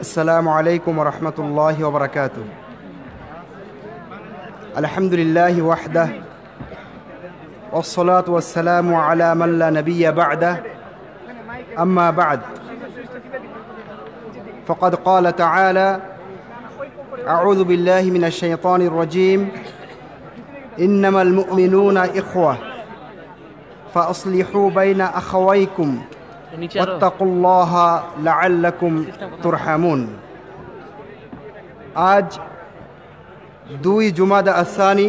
السلام عليكم ورحمة الله وبركاته الحمد لله وحده والصلاة والسلام على من لا نبي بعده أما بعد فقد قال تعالى أعوذ بالله من الشيطان الرجيم إنما المؤمنون إخوة فأصلحوا بين أخويكم আজ দুই জুমাদা আসানি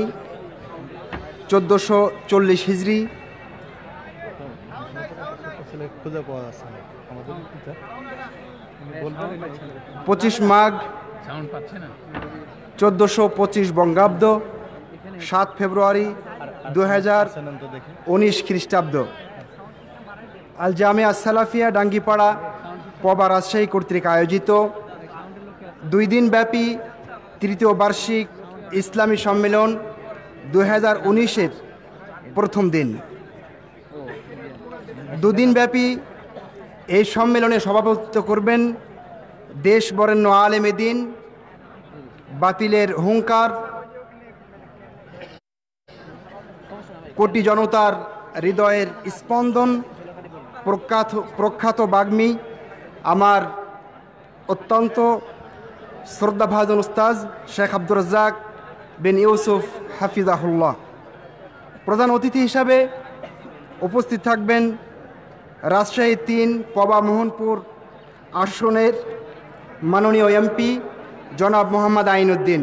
চোদ্দোশো চল্লিশ হিজড়ি পঁচিশ মাঘ চোদ্দোশো পঁচিশ বঙ্গাব্দ সাত ফেব্রুয়ারি দু হাজার উনিশ খ্রিস্টাব্দ আল জামে আসসালাফিয়া ডাঙ্গিপাড়া পবা রাজশাহী কর্তৃক আয়োজিত দুই দিনব্যাপী তৃতীয় বার্ষিক ইসলামী সম্মেলন দু হাজার উনিশের প্রথম দিন দুদিনব্যাপী এই সম্মেলনে সভাপতিত্ব করবেন দেশ বরেণ্য আলেম দিন বাতিলের হুঙ্কার কোটি জনতার হৃদয়ের স্পন্দন প্রখ্যাত প্রখ্যাত বাগ্মী আমার অত্যন্ত শ্রদ্ধাভাজন উস্তাজ শেখ আব্দুর রাজ্জাক বিন ইউসুফ হাফিজাহুল্লাহ প্রধান অতিথি হিসাবে উপস্থিত থাকবেন রাজশাহী তিন পবা মোহনপুর আসনের মাননীয় এমপি জনাব মোহাম্মদ আইনুদ্দিন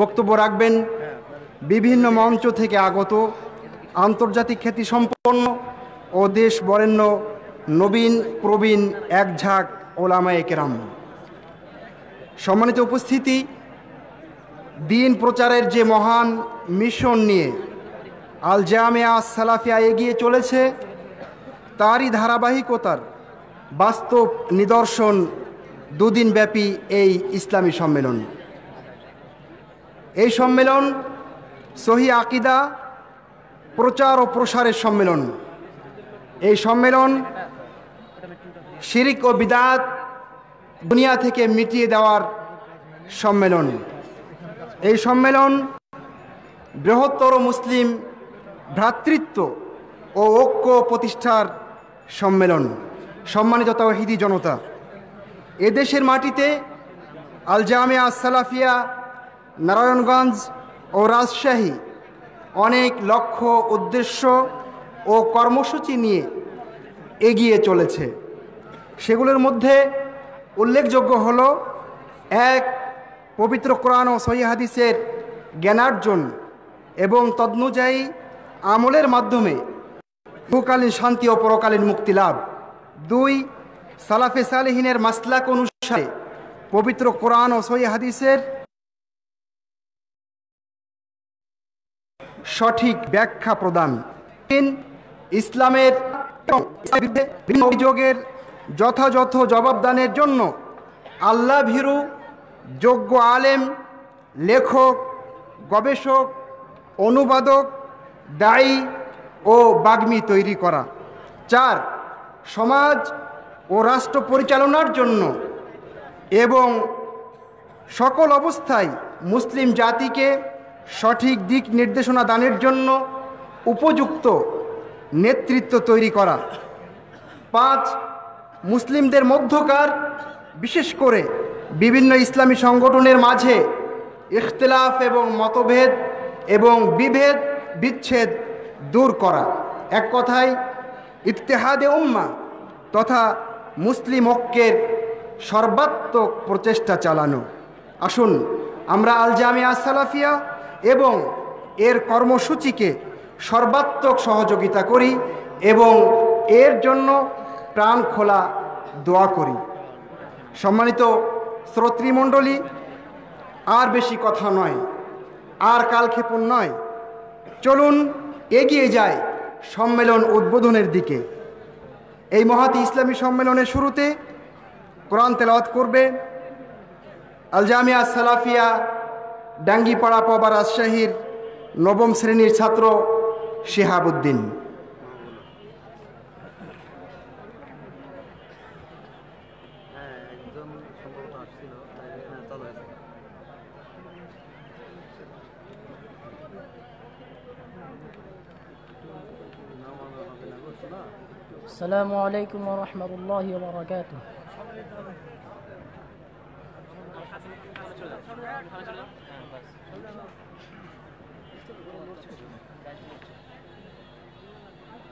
বক্তব্য রাখবেন বিভিন্ন মঞ্চ থেকে আগত আন্তর্জাতিক খ্যাতি সম্পর্ক দেশ বরেণ্য নবীন প্রবীণ একঝাঁক ওলামায় কেরাম সম্মানিত উপস্থিতি দিন প্রচারের যে মহান মিশন নিয়ে আল জামেয়া সালাফিয়া এগিয়ে চলেছে তারই ধারাবাহিকতার বাস্তব নিদর্শন দুদিন ব্যাপী এই ইসলামী সম্মেলন এই সম্মেলন সহি আকিদা প্রচার ও প্রসারের সম্মেলন এই সম্মেলন শিরিক ও বিদাত দুনিয়া থেকে মিটিয়ে দেওয়ার সম্মেলন এই সম্মেলন বৃহত্তর মুসলিম ভ্রাতৃত্ব ও ঐক্য প্রতিষ্ঠার সম্মেলন সম্মানিত তাহিদি জনতা এদেশের মাটিতে আল জামিয়া সালাফিয়া নারায়ণগঞ্জ ও রাজশাহী অনেক লক্ষ্য উদ্দেশ্য ও কর্মসূচি নিয়ে এগিয়ে চলেছে সেগুলোর মধ্যে উল্লেখযোগ্য হল এক পবিত্র কোরআন ও সহি হাদিসের জ্ঞানার্জন এবং তদনুযায়ী আমলের মাধ্যমে ভূকালীন শান্তি ও পরকালীন মুক্তি লাভ দুই সালাফে সালেহিনের মাসলাক অনুসারে পবিত্র কোরআন ও সহি হাদিসের সঠিক ব্যাখ্যা প্রদান তিন ইসলামের অভিযোগের যথাযথ জবাবদানের জন্য আল্লাহ ভীরু যোগ্য আলেম লেখক গবেষক অনুবাদক দায়ী ও বাগ্মী তৈরি করা চার সমাজ ও রাষ্ট্র পরিচালনার জন্য এবং সকল অবস্থায় মুসলিম জাতিকে সঠিক দিক নির্দেশনা দানের জন্য উপযুক্ত নেতৃত্ব তৈরি করা পাঁচ মুসলিমদের মধ্যকার বিশেষ করে বিভিন্ন ইসলামী সংগঠনের মাঝে ইখতলাফ এবং মতভেদ এবং বিভেদ বিচ্ছেদ দূর করা এক কথায় ইত্তেহাদে উম্মা তথা মুসলিম ঐক্যের সর্বাত্মক প্রচেষ্টা চালানো আসুন আমরা আল জামিয়া সালাফিয়া এবং এর কর্মসূচিকে সর্বাত্মক সহযোগিতা করি এবং এর জন্য প্রাণ খোলা দোয়া করি সম্মানিত শ্রোতৃমণ্ডলী আর বেশি কথা নয় আর কালক্ষেপণ নয় চলুন এগিয়ে যায় সম্মেলন উদ্বোধনের দিকে এই মহাতি ইসলামী সম্মেলনের শুরুতে কোরআন তেলাওয়াত করবে আলজামিয়া সালাফিয়া ডাঙ্গিপাড়া পবা রাজশাহীর নবম শ্রেণীর ছাত্র شهاب الدين السلام عليكم ورحمة الله وبركاته Thank you.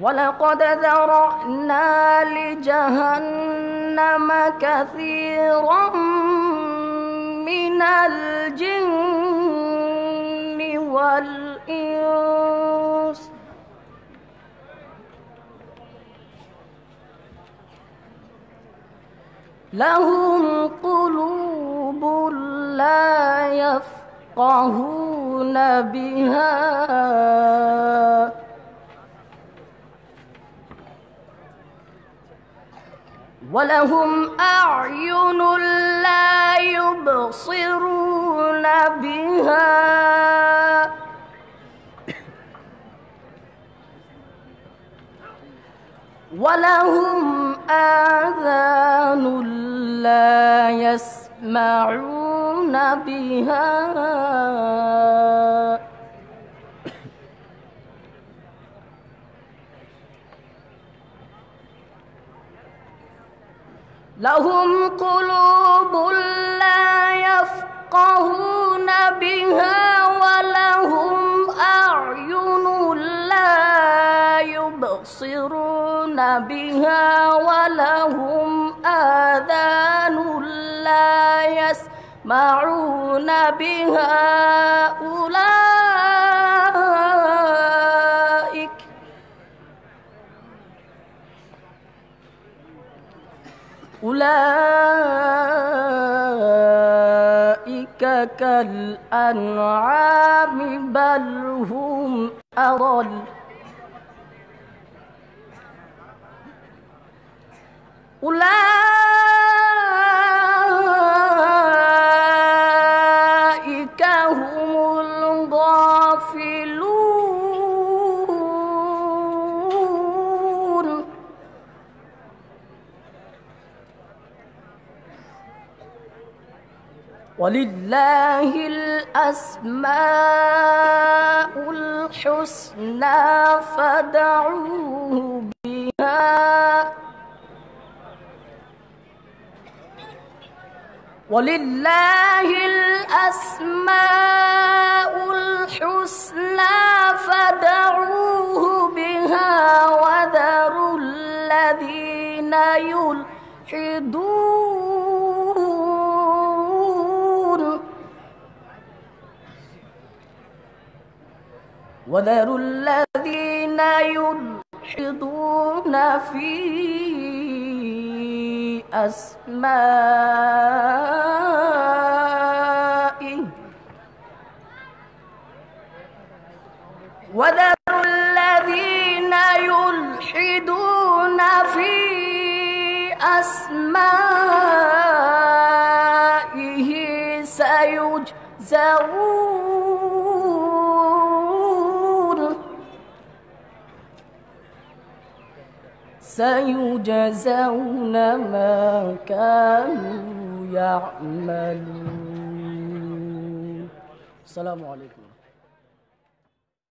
ولقد ذرأنا لجهنم كثيرا من الجن والإنس لهم قلوب لا يفقهون بها ولهم أعين لا يبصرون بها ولهم آذان لا يسمعون بها لهم قلوب لا يفقهون بها ولهم أعين لا يبصرون بها ولهم آذان لا يسمعون بها أولئك كالأنعام بل هم أضل أولئك ولله الأسماء الحسنى فدعوه بها ولله الأسماء الحسنى فدعوه بها وذروا الذين يلحدون وذروا الذين يلحدون في أسمائه سيجزون ما كانوا يعملون السلام عليكم